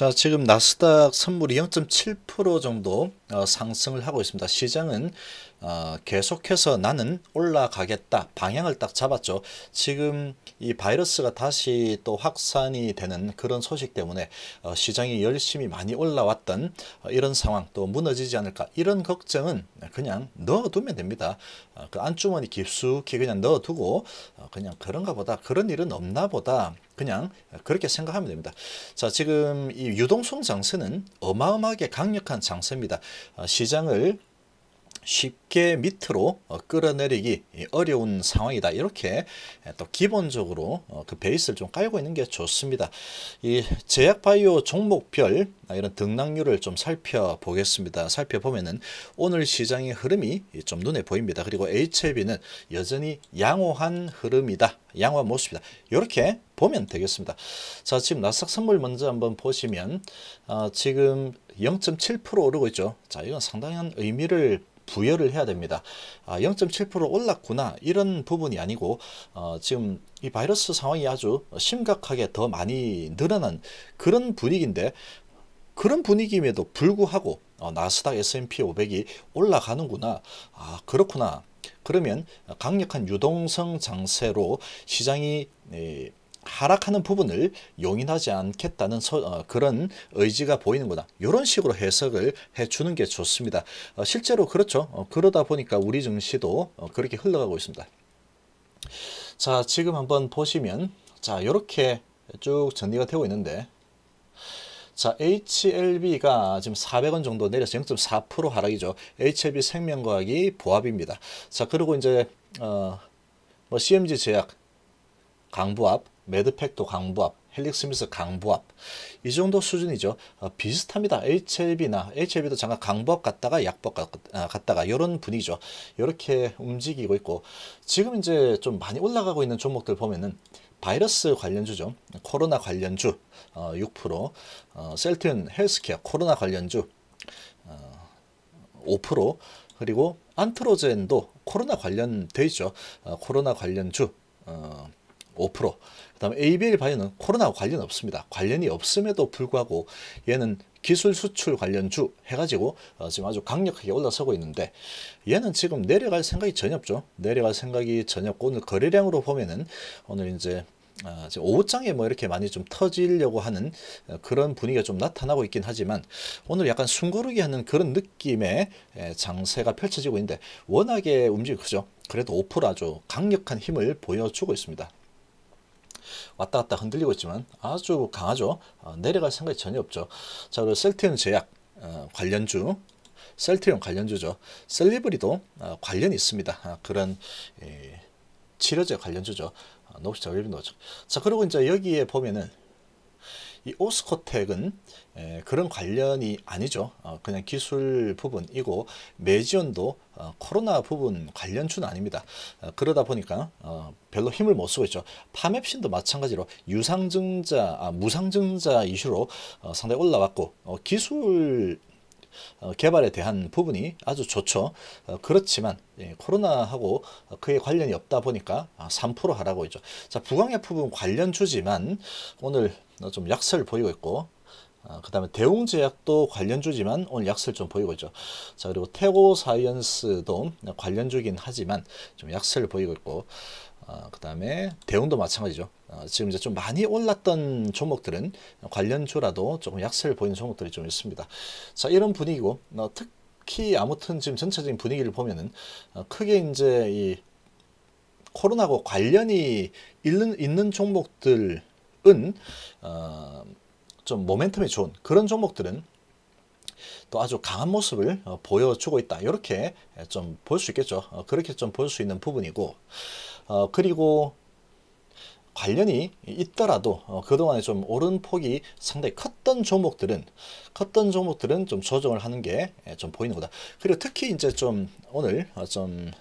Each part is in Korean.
자, 지금 나스닥 선물이 0.7% 정도 어, 상승을 하고 있습니다. 시장은 어, 계속해서 나는 올라가겠다 방향을 딱 잡았죠. 지금 이 바이러스가 다시 또 확산이 되는 그런 소식 때문에 어, 시장이 열심히 많이 올라왔던 어, 이런 상황 또 무너지지 않을까 이런 걱정은 그냥 넣어두면 됩니다. 어, 그 안주머니 깊숙이 그냥 넣어두고 어, 그냥 그런가 보다 그런 일은 없나 보다 그냥 그렇게 생각하면 됩니다. 자 지금 이 유동성 장세는 어마어마하게 강력한 장세입니다. 어, 시장을 쉽게 밑으로 어, 끌어내리기 어려운 상황이다. 이렇게 예, 또 기본적으로 어, 그 베이스를 좀 깔고 있는 게 좋습니다. 이 제약바이오 종목별 아, 이런 등락률을 좀 살펴보겠습니다. 살펴보면은 오늘 시장의 흐름이 좀 눈에 보입니다. 그리고 HLB는 여전히 양호한 흐름이다. 양호한 모습이다. 이렇게 보면 되겠습니다. 자, 지금 나삭 선물 먼저 한번 보시면 어, 지금 0.7% 오르고 있죠. 자, 이건 상당한 의미를 부여를 해야 됩니다. 아, 0.7% 올랐구나 이런 부분이 아니고 어, 지금 이 바이러스 상황이 아주 심각하게 더 많이 늘어난 그런 분위기인데 그런 분위기임에도 불구하고 어, 나스닥 S&P 500이 올라가는구나 아 그렇구나 그러면 강력한 유동성 장세로 시장이 에, 네, 하락하는 부분을 용인하지 않겠다는 서, 어, 그런 의지가 보이는 거다. 이런 식으로 해석을 해주는 게 좋습니다. 어, 실제로 그렇죠. 어, 그러다 보니까 우리 증시도 어, 그렇게 흘러가고 있습니다. 자, 지금 한번 보시면 자, 이렇게 쭉 정리가 되고 있는데 자, HLB가 지금 400원 정도 내려서 0.4% 하락이죠. HLB 생명과학이 보합입니다. 자, 그리고 이제 어, 뭐 CMG 제약, 강부합, 매드팩도 강부압, 헬릭스미스 강부압 이 정도 수준이죠. 어, 비슷합니다. HLB나 HLB도 잠깐 강부압 갔다가 약부 아, 갔다가 이런 분위기죠. 이렇게 움직이고 있고 지금 이제 좀 많이 올라가고 있는 종목들 보면은 바이러스 관련주죠. 코로나 관련주 어, 6%, 어, 셀튼 헬스케어 코로나 관련주 어, 5%, 그리고 안트로젠도 코로나 관련돼 있죠. 어, 코로나 관련주 어, 5%, 그다음에 ABL 바이오는 코로나와 관련 없습니다. 관련이 없음에도 불구하고 얘는 기술 수출 관련주 해가지고 어, 지금 아주 강력하게 올라서고 있는데 얘는 지금 내려갈 생각이 전혀 없죠. 내려갈 생각이 전혀 없고 오늘 거래량으로 보면은 오늘 이제 어, 오후장에 뭐 이렇게 많이 좀 터지려고 하는 어, 그런 분위기가 좀 나타나고 있긴 하지만 오늘 약간 숨고르기 하는 그런 느낌의 장세가 펼쳐지고 있는데 워낙에 움직이 크죠. 그래도 5% 아주 강력한 힘을 보여주고 있습니다. 왔다 갔다 흔들리고 있지만 아주 강하죠. 어, 내려갈 생각이 전혀 없죠. 자, 그리고 셀트리온 제약 어, 관련주 셀트리온 관련주죠. 셀리브리도 어, 관련이 있습니다. 아, 그런 예, 치료제 관련주죠. 녹시자 아, 올리브노죠. 자 그리고 이제 여기에 보면은 이 오스코텍은 그런 관련이 아니죠. 어, 그냥 기술 부분이고 매지온도 어, 코로나 부분 관련주는 아닙니다. 어, 그러다 보니까 별로 힘을 못 쓰고 있죠. 파맵신도 마찬가지로 유상증자, 아, 무상증자 이슈로 상당히 올라왔고 기술 어, 개발에 대한 부분이 아주 좋죠. 어, 그렇지만 예, 코로나하고 그에 관련이 없다 보니까 3% 아, 하라고 있죠. 자 부강의품은 관련 주지만 오늘 어, 좀 약세를 보이고 있고 아, 그 다음에 대웅제약도 관련주지만 오늘 약세를 좀 보이고 있죠. 자 그리고 태고사이언스도 관련주긴 하지만 좀 약세를 보이고 있고 어, 아, 그 다음에 대형도 마찬가지죠. 어, 지금 이제 좀 많이 올랐던 종목들은 관련주라도 조금 약세를 보이는 종목들이 좀 있습니다. 자, 이런 분위기고, 어, 특히 아무튼 지금 전체적인 분위기를 보면은 어, 크게 이제 이 코로나하고 관련이 있는, 있는 종목들은 어, 좀 모멘텀이 좋은 그런 종목들은 또 아주 강한 모습을 어, 보여주고 있다. 이렇게 좀 볼 수 있겠죠. 어, 그렇게 좀 볼 수 있는 부분이고 어, 그리고 관련이 있더라도 어, 그동안에 좀 오른 폭이 상당히 컸던 종목들은 컸던 종목들은 좀 조정을 하는 게좀 예, 보이는 거다. 그리고 특히 이제 좀 오늘 어, 좀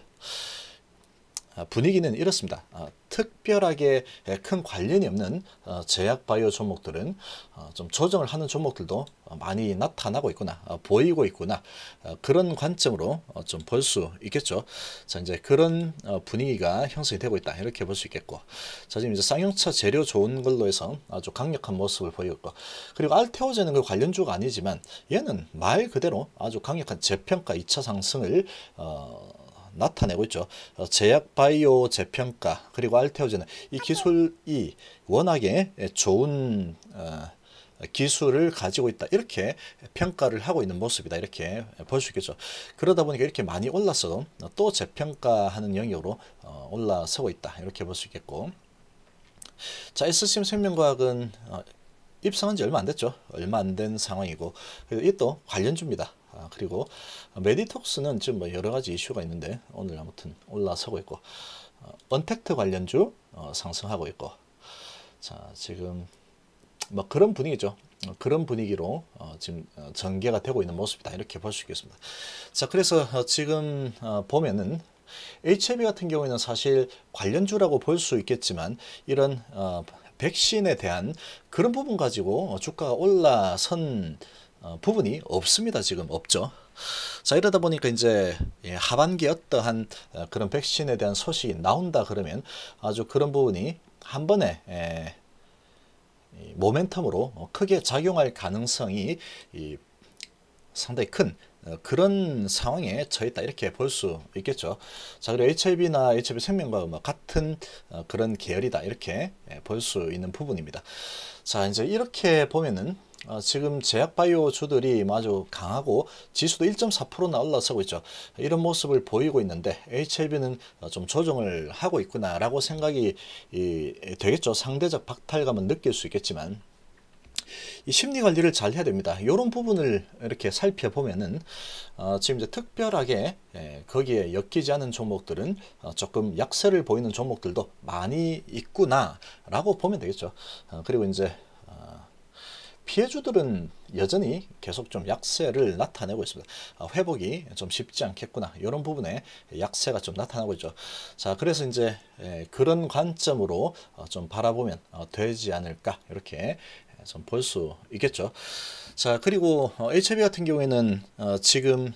아, 분위기는 이렇습니다. 아, 특별하게 큰 관련이 없는 어, 제약 바이오 종목들은 어, 좀 조정을 하는 종목들도 어, 많이 나타나고 있구나 보이고 있구나 그런 관점으로 좀 볼 수 있겠죠. 자 이제 그런 분위기가 형성이 되고 있다 이렇게 볼 수 있겠고 자 지금 이제 쌍용차 재료 좋은 걸로 해서 아주 강력한 모습을 보였고 그리고 알테오제는 그 관련주가 아니지만 얘는 말 그대로 아주 강력한 재평가 2차 상승을 어, 나타내고 있죠. 어, 제약 바이오 재평가 그리고 알테오제이 기술이 워낙에 좋은 어, 기술을 가지고 있다 이렇게 평가를 하고 있는 모습이다 이렇게 볼 수 있겠죠 그러다 보니까 이렇게 많이 올랐어도 또 재평가하는 영역으로 어, 올라서고 있다 이렇게 볼 수 있겠고 자 SCM 생명과학은 입상한 지 얼마 안 됐죠 얼마 안 된 상황이고 이또 관련주입니다 아, 그리고 메디톡스는 지금 뭐 여러 가지 이슈가 있는데 오늘 아무튼 올라서고 있고 어, 언택트 관련주 어, 상승하고 있고 자 지금 뭐 그런 분위기죠. 어, 그런 분위기로 어, 지금 어, 전개가 되고 있는 모습이다 이렇게 볼 수 있겠습니다. 자 그래서 지금 보면은 HME 같은 경우에는 사실 관련주라고 볼 수 있겠지만 이런 백신에 대한 그런 부분 가지고 주가가 올라선 어, 부분이 없습니다. 지금 없죠. 자 이러다 보니까 이제 예, 하반기 어떠한 어, 그런 백신에 대한 소식이 나온다 그러면 아주 그런 부분이 한 번에 예, 모멘텀으로 뭐 크게 작용할 가능성이 상당히 큰 어, 그런 상황에 처했다 이렇게 볼 수 있겠죠. 자 그리고 HIV나 HIV 생명과 뭐 같은 그런 계열이다 이렇게 예, 볼수 있는 부분입니다. 자 이제 이렇게 보면은 어, 지금 제약바이오 주들이 아주 강하고 지수도 1.4%나 올라서고 있죠. 이런 모습을 보이고 있는데 HLB는 아, 좀 조정을 하고 있구나라고 생각이 이, 되겠죠. 상대적 박탈감은 느낄 수 있겠지만 이 심리 관리를 잘 해야 됩니다. 이런 부분을 이렇게 살펴보면은 어, 지금 이제 특별하게 예, 거기에 엮이지 않은 종목들은 어, 조금 약세를 보이는 종목들도 많이 있구나라고 보면 되겠죠. 어, 그리고 이제 피해주들은 여전히 계속 좀 약세를 나타내고 있습니다. 아, 회복이 좀 쉽지 않겠구나 이런 부분에 약세가 좀 나타나고 있죠. 자 그래서 이제 그런 관점으로 어, 좀 바라보면 어, 되지 않을까 이렇게 좀 볼 수 있겠죠. 자 그리고 어, HB 같은 경우에는 지금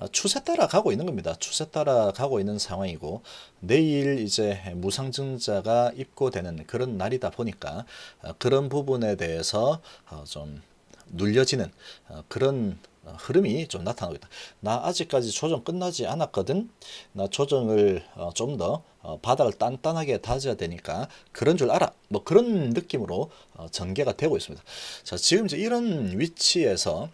아, 추세 따라 가고 있는 겁니다. 추세 따라 가고 있는 상황이고 내일 이제 무상증자가 입고되는 그런 날이다 보니까 아, 그런 부분에 대해서 아, 좀 눌려지는 그런 흐름이 좀 나타나고 있다. 나 아직까지 조정 끝나지 않았거든. 나 조정을 어, 좀더 어, 바닥을 단단하게 다져야 되니까 그런 줄 알아. 뭐 그런 느낌으로 어, 전개가 되고 있습니다. 자, 지금 이제 이런 위치에서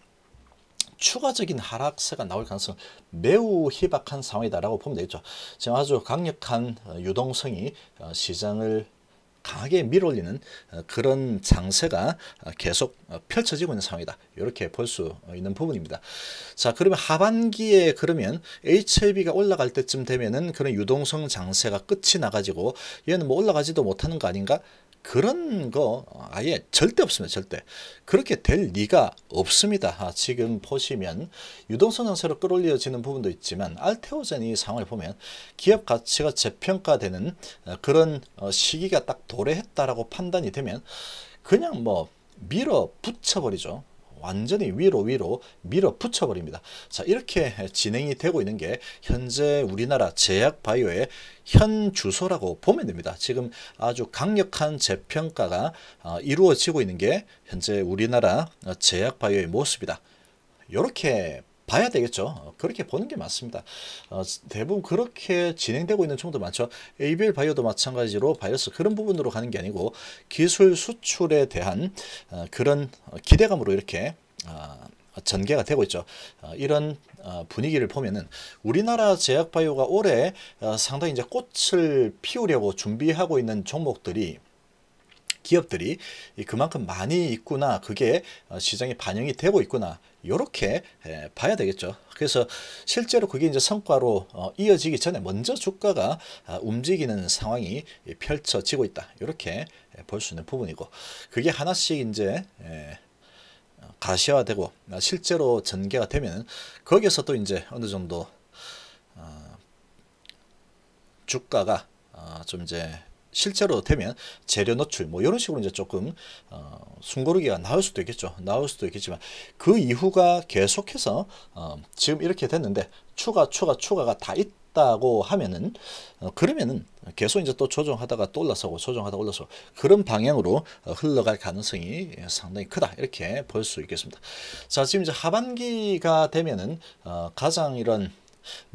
추가적인 하락세가 나올 가능성 매우 희박한 상황이다라고 보면 되겠죠. 지금 아주 강력한 어, 유동성이 어, 시장을 강하게 밀어올리는 어, 그런 장세가 계속 펼쳐지고 있는 상황이다. 이렇게 볼 수 있는 부분입니다. 자, 그러면 하반기에 그러면 HLB가 올라갈 때쯤 되면은 그런 유동성 장세가 끝이 나가지고 얘는 뭐 올라가지도 못하는 거 아닌가? 그런 거 아예 절대 없습니다. 절대. 그렇게 될 리가 없습니다. 아, 지금 보시면 유동성 장세로 끌어올려지는 부분도 있지만 알테오젠 이 상황을 보면 기업 가치가 재평가되는 어, 그런 어, 시기가 딱 도래했다라고 판단이 되면 그냥 뭐 밀어 붙여버리죠. 완전히 위로 위로 밀어붙여 버립니다. 자 이렇게 진행이 되고 있는 게 현재 우리나라 제약바이오의 현 주소라고 보면 됩니다. 지금 아주 강력한 재평가가 어, 이루어지고 있는 게 현재 우리나라 제약바이오의 모습이다. 이렇게 봐야 되겠죠. 그렇게 보는 게 맞습니다. 어, 대부분 그렇게 진행되고 있는 정도 많죠. ABL 바이오도 마찬가지로 바이러스 그런 부분으로 가는 게 아니고 기술 수출에 대한 어, 그런 기대감으로 이렇게 어, 전개가 되고 있죠. 어, 이런 어, 분위기를 보면은 우리나라 제약바이오가 올해 어, 상당히 이제 꽃을 피우려고 준비하고 있는 종목들이 기업들이 그만큼 많이 있구나 그게 어, 시장에 반영이 되고 있구나 이렇게 봐야 되겠죠. 그래서 실제로 그게 이제 성과로 어, 이어지기 전에 먼저 주가가 아, 움직이는 상황이 펼쳐지고 있다. 이렇게 볼 수 있는 부분이고 그게 하나씩 이제 어, 가시화되고 아, 실제로 전개가 되면 거기서또 이제 어느 정도 주가가 좀 이제 실제로 되면 재료 노출 뭐 이런 식으로 이제 조금 어, 숨고르기가 나올 수도 있겠죠. 나올 수도 있겠지만 그 이후가 계속해서 어, 지금 이렇게 됐는데 추가 추가 추가가 다 있. 다고 하면은 어, 그러면은 계속 이제 또 조정하다가 또 올라서고 조정하다 올라서 그런 방향으로 어, 흘러갈 가능성이 상당히 크다 이렇게 볼 수 있겠습니다. 자 지금 이제 하반기가 되면은 어, 가장 이런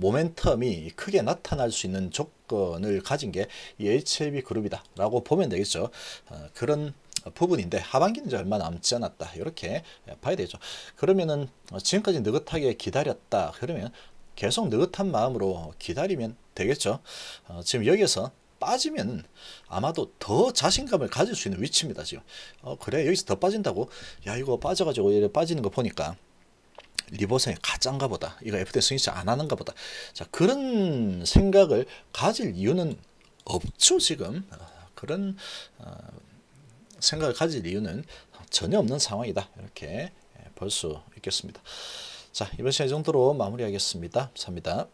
모멘텀이 크게 나타날 수 있는 조건을 가진 게 이 HLB 그룹이다라고 보면 되겠죠. 어, 그런 부분인데 하반기는 이제 얼마 남지 않았다 이렇게 봐야 되죠. 그러면은 지금까지 느긋하게 기다렸다 그러면 계속 느긋한 마음으로 기다리면 되겠죠. 어, 지금 여기에서 빠지면 아마도 더 자신감을 가질 수 있는 위치입니다. 지금 어, 그래 여기서 더 빠진다고 야 이거 빠져가지고 빠지는 거 보니까 리보생이 가짠가 보다. 이거 FD 스인치안 하는가 보다. 자 그런 생각을 가질 이유는 없죠 지금. 어, 그런 어, 생각을 가질 이유는 전혀 없는 상황이다. 이렇게 예, 볼수 있겠습니다. 자 이번 시간 이 정도로 마무리하겠습니다. 감사합니다.